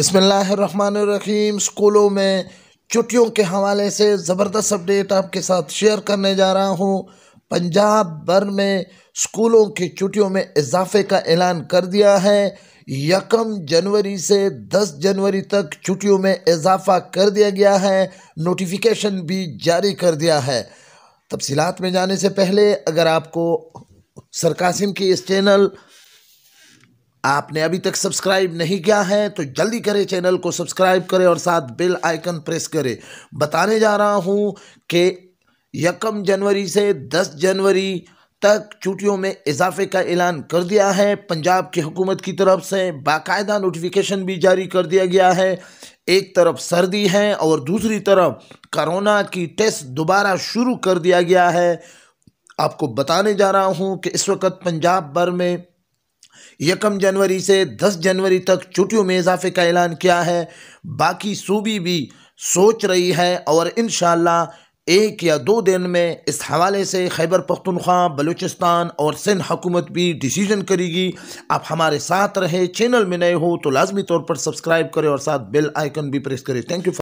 बिसमीम स्कूलों में छुट्टियों के हवाले से ज़बरदस्त अपडेट आपके साथ शेयर करने जा रहा हूँ पंजाब भर में स्कूलों की छुट्टियों में इजाफे का ऐलान कर दिया है यकम जनवरी से 10 जनवरी तक छुट्टियों में इजाफा कर दिया गया है नोटिफिकेशन भी जारी कर दिया है तफसीत में जाने से पहले अगर आपको सरकासिम की इस चैनल आपने अभी तक सब्सक्राइब नहीं किया है तो जल्दी करें चैनल को सब्सक्राइब करें और साथ बेल आइकन प्रेस करें बताने जा रहा हूँ कि यकम जनवरी से दस जनवरी तक छुट्टियों में इजाफे का ऐलान कर दिया है पंजाब की हुकूमत की तरफ से बाकायदा नोटिफिकेशन भी जारी कर दिया गया है एक तरफ सर्दी है और दूसरी तरफ करोना की टेस्ट दोबारा शुरू कर दिया गया है आपको बताने जा रहा हूँ कि इस वक्त पंजाब भर में यकम जनवरी से 10 जनवरी तक छुट्टियों में इजाफे का ऐलान किया है बाकी सूबी भी सोच रही है और इन एक या दो दिन में इस हवाले से खैबर पख्तनख्वा बलूचिस्तान और सिंध हुकूमत भी डिसीजन करेगी आप हमारे साथ रहे चैनल में नए हो तो लाजमी तौर पर सब्सक्राइब करें और साथ बेल आइकन भी प्रेस करें थैंक यू